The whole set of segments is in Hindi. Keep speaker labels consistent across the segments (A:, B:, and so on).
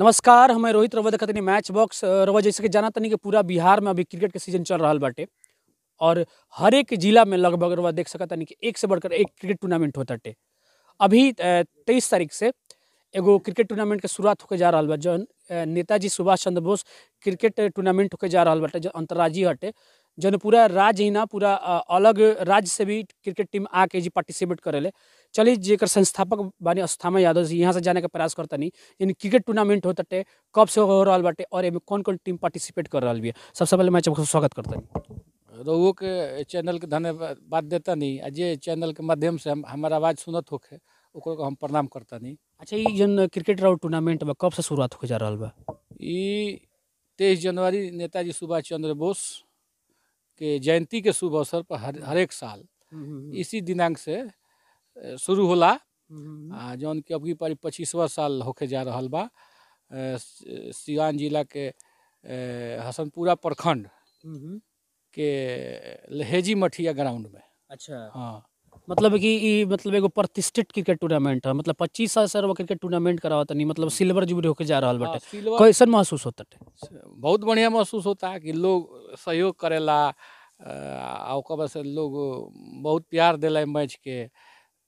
A: नमस्कार हमें रोहित रवा देखत मैच बॉक्स रवा जैसे कि जाना तनी तो कि पूरा बिहार में अभी क्रिकेट के सीजन चल रहा बाटे और हर एक जिला में लगभग रवा देख सकता कि एक से बढ़कर एक क्रिकेट टूर्नामेंट होता टे अभी तेईस तारीख से एगो क्रिकेट टूर्नामेंट के शुरुआत होकर जा रहा बा जो नेताजी सुभाष चंद्र बोस क्रिकेट टूर्नामेंट होकर जा रहा बाटे जो अंतर्राज्यीय हटे जन पूरा राज्य ही ना पूरा अलग राज्य से भी क्रिकेट टीम आके जी पार्टिसिपेट करे चलिए जेकर संस्थापक बानी अस्थामा यादव जी यहाँ से जाने का प्रयास करता नहीं यानी क्रिकेट टूर्नामेंट होता टे कब से हो रहा बाटे और एम कौन कौन टीम पार्टिसिपेट कर रहा भी सबसे पहले मैं आपको स्वागत करता नहीं
B: रोहू के चैनल के धन्यवाद देता नहीं आज ये चैनल के माध्यम से हम हमारा आवाज़ सुनत हो के हम प्रणाम करता नहीं अच्छा ये जन क्रिकेट राउंड
A: टूर्नामेंट में कब से शुरुआत हो जा रहा बा
B: तेईस जनवरी नेताजी सुभाष चंद्र बोस के जयंती के शुभ अवसर पर हर हरेक साल हम्म, हम्म, हम्म। इसी दिनांक से शुरू होला जौन कि अब की पारी साल होके जा रहा बा सिवान जिला के हसनपुरा प्रखंड के लहेजी मठिया ग्राउंड में
A: अच्छा हाँ मतलब कि ये मतलब एगो प्रतिष्ठित क्रिकेट टूर्नामेंट है मतलब पच्चीस साल वो क्रिकेट टूर्नामेंट करावा तनी मतलब
B: सिल्वर जुबली होके जा रहा बटे हाँ, कैसन महसूस होता बहुत बढ़िया महसूस होता कि लोग सहयोग करेला आकर से लोग बहुत प्यार दिल मैच के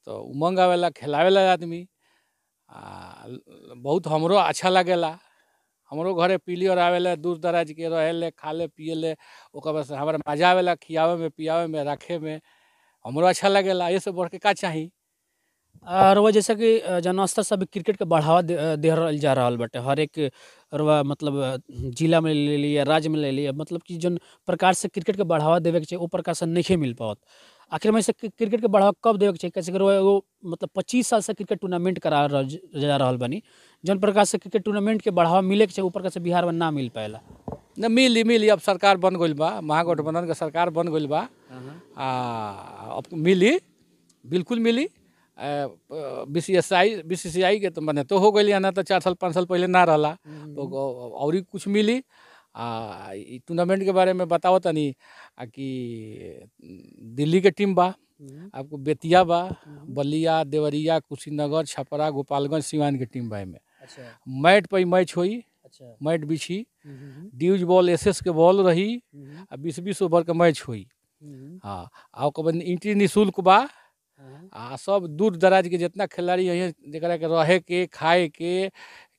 B: तो उमंग आवेला खेलावेला आदमी आ बहुत हमरो अच्छा लगेला हमरो घरे पीलियर आवेला दूर दराज के रहे खाले पियले ओकर से हमारे मजा आवेला खियावे में पियावे में रखे में हमरो अच्छा लगेला ये सब बढ़ के का चाही
A: और वह जैसा कि जनस्तर सब क्रिकेट के बढ़ावा दे, दे जा रहा बटे हर एक और वह मतलब जिला में ले लिया राज्य में ले लिए मतलब कि जन प्रकार से क्रिकेट के बढ़ावा देवे के चाहिए वो प्रकार से नहीं मिल पावत आखिर में से क्रिकेट के बढ़ावा कब देवे के चाहिए कैसे करो वो मतलब पच्चीस साल से क्रिकेट टूर्नामेंट करा जा रहा बनी जन प्रकार से क्रिकेट टूर्नामेंट के बढ़ावा मिले के चाहिए ऊपर से बिहार में ना मिल पाएगा न मिली मिली अब सरकार
B: बन गई बा महागठबंधन के सरकार बन गई बा हाँ, हाँ। मिली बिल्कुल मिली B C S I B C C I के तो मने तो हो गई ना तो चार साल पाँच साल पहले ना रहा हम्म। तो और कुछ मिली आ टूर्नामेंट के बारे में बताओ तनी कि दिल्ली के टीम बा आपको हम्म। बेतिया बा हम्म। बलिया देवरिया कुशीनगर छपरा गोपालगंज सिवान के टीम बा में अच्छा। मैट पर मैच हुई अच्छा। मैट बिछी ड्यूज बॉल एसएस के बॉल रही बीस बीस ओवर के मैच हुई हाँ और इंट्री निःशुल्क बा हम्म। आ सब दूर दराज के जितना खिलाड़ी है जरा के रह के खाए के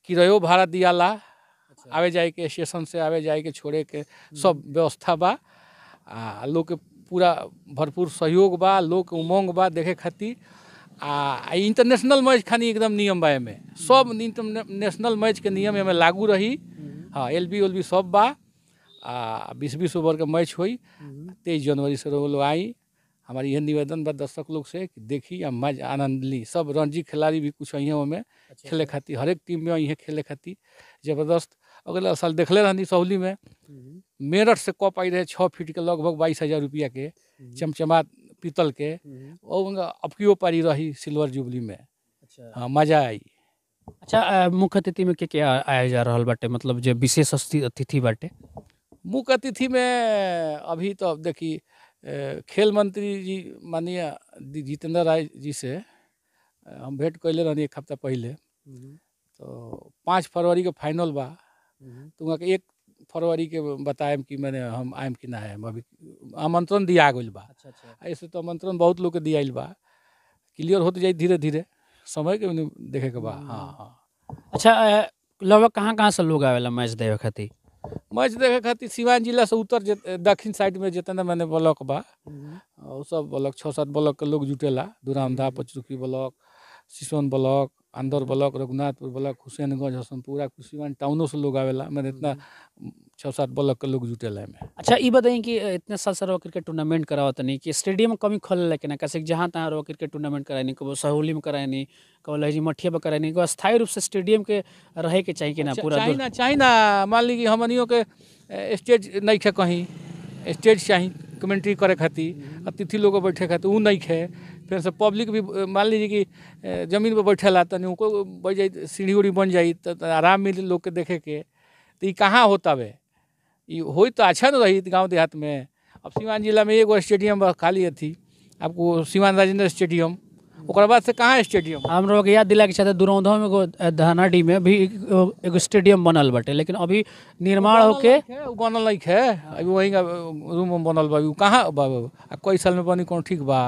B: किरायो भाड़ा दियाला अच्छा। आवे जाए के स्टेशन से आवे जाए के छोड़े के हम्म। सब व्यवस्था बा आ लोग के पूरा भरपूर सहयोग बा लोग के उमंग बा देखे खातिर आ इंटरनेशनल मैच खानी एकदम नियम बा एमे हम्म। सब इंटरनेशनल मैच के नियम में लागू रही हाँ एल बी उल बी सब बा आ बीस बीस ओवर के मैच हुई तेईस जनवरी से लोग आई हमारी यह निवेदन बा दर्शक लोग से देखी आ मज आनंद ली सब रणजी खिलाड़ी भी कुछ अहियों में अच्छा, खेले अच्छा। खाती हर एक टीम में अहिए खेले खाती जबरदस्त अगले साल देखले रहनी सहुली में हम्म। मेरठ से कप आई रहे छः फीट के लगभग बाईस हजार रुपया के हम्म। चमचमा पीतल के हम्म। और अबकियो पारी रही सिल्वर जुबली में अच्छा। हाँ मजा आई अच्छा मुख्य
A: अतिथि में क्या क्या आया जा रहा बाटे मतलब जो विशेष अतिथि बाटे
B: मुख्य अतिथि में अभी तो देखी खेल मंत्री जी माननीय जितेंद्र राय जी से हम भेंट कैले रहनी एक हफ्ता पहले हम्म। तो पाँच फरवरी के फाइनल बा हम्म। तो वहाँ एक फरवरी के बताएम कि मैंने हम आयम कि ना आयम अभी आमंत्रण दिया गई बा अच्छा, अच्छा। ऐसे तो आमंत्रण बहुत लोग के दियाल बा क्लियर होते जाए धीरे धीरे समय के देखे के बा हम्म। हाँ हाँ
A: अच्छा लगभग कहाँ कहाँ से लोग आवेला मैच देवे खातिर
B: मैच देखे खातिर सिवान जिला से उत्तर दक्षिण साइड में जितना मैंने ब्लॉक बा हम्म। सब ब्लॉक छः सात ब्लॉक के लोग जुटेला दुरामधा हम्म। Pachrukhi block Siswan block Andar block Raghunathpur block Hussainganj Hasanpura Kushiwan टाउनों से लोग आवेला मैंने इतना हम्म। छः सात ब्लॉक के लोग जुटे है अच्छा ये बताइए कि इतने
A: साल से क्रिकेट टूर्नामेंट करावा नहीं कि स्टेडियम में कमी खोल है कि ना कैसे जहाँ तहाँ रो क्रिकेट टूर्नामेंट करानी कब सहोली में करानी कब लहजी मठिया पर करानी कबो स्थायी रूप से स्टेडियम के
B: रहे के चाहिए कि अच्छा, ना पूरा चाहिए ना मान ली कि हम के स्टेज नहीं है कहीं स्टेज चाहिए कमेंट्री करे खातिर हम्म। अतिथि लोग बैठे खातिर वो नहीं है फिर से पब्लिक भी मान लीजिए कि जमीन पर बैठे ला नहीं उनको बैठ जाए सीढ़ी उड़ी बन जाए तो आराम मिल लोग के देखे के तो कहाँ होता वे हो तो अच्छा तो रही गाँव देहात में अब सीवान जिला में एगो स्टेडियम खाली अथी आपको सीवान राजेंद्र स्टेडियम और बाद से कहाँ स्टेडियम हम लोग याद दिला के चाहते दुरौधो में एगो
A: धनाडी में भी
B: एगो स्टेडियम बनल बटे लेकिन अभी निर्माण होके बनल नहीं है अभी वही रूम बनल बा कहाँ साल में बनी कौन ठीक बा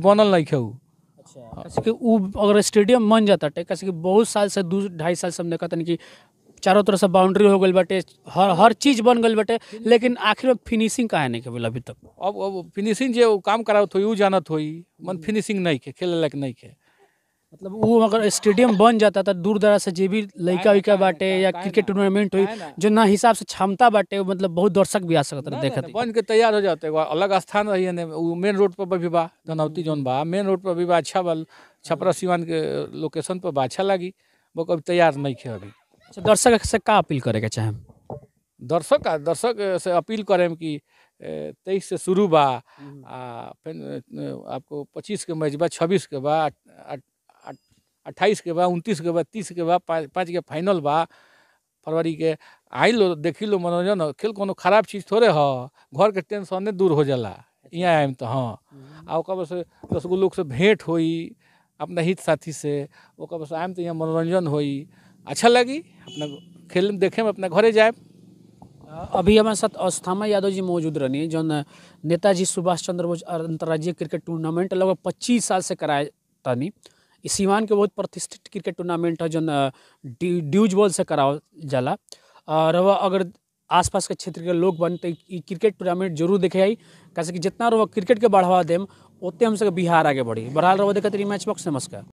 B: बनल नहीं है वो अच्छा हाँ। उ अगर स्टेडियम बन जाता कैसे कि बहुत साल से दू ढाई साल
A: से हम देखा तनि कि चारों तरफ से बाउंड्री हो गई बटे हर हर चीज बन गई बटे लेकिन आखिर
B: में फिनिशिंग काहे नहीं खेल अभी तक अब अब फिनिशिंग जो काम करा हो जानत हो मन फिनिशिंग हम्म। नहीं के खेल लायक नहीं है
A: मतलब वो अगर स्टेडियम बन जाता था तो दूर दराज से जो भी लड़का उइका बाटे या क्रिकेट टूर्नामेंट हुई जो ना हिसाब से क्षमता बाटे मतलब बहुत दर्शक भी आ
B: सकता देखते बन के तैयार हो जाते अलग स्थान रही है मेन रोड पर भी बा धनौती जौन बा मेन रोड पर भी बा अच्छा बल छपरा हाँ। सिवान के लोकेशन पर बा अच्छा लगी वो कभी तैयार नहीं थे अभी अच्छा,
A: दर्शक से का अपील करे के चाहे
B: दर्शक दर्शक से अपील करें कि तेईस से शुरू बा हम्म। आ फिर आपको पच्चीस के मैच बा छब्बीस के बा अट्ठाईस के बाद उनतीस के बा तीस के बा पाँच के फाइनल बा फरवरी के आई लो देखी लो मनोरंजन खेल को खराब चीज़ थोड़े ह घर के टेंशन दूर हो जाला यहाँ अच्छा। आयम तो हाँ हम्म। आ ओकर बस दस गो लोग से भेंट हो अपना हित साथी से ओकर बस आयम तो यहाँ मनोरंजन हो अच्छा लगी अपना खेल देखे में अपना घरे जाए अभी हमारे साथ अस्थामा यादव
A: जी मौजूद रहनी जो नेताजी सुभाष चंद्र बोस अंतर्राज्यीय क्रिकेट टूर्नामेंट लगभग पच्चीस साल से कराए तानी सीवान के बहुत प्रतिष्ठित क्रिकेट टूर्नामेंट है जो ड्यूज बॉल से करा जाला और अगर आसपास के क्षेत्र के लोग बन क्रिकेट टूर्नामेंट जरूर देखे आई कैसे कि जितना रहो क्रिकेट के बढ़ावा देम ओते हम सब बिहार आगे बढ़ी बढ़ाल रहो देखते मैच बॉक्स नमस्कार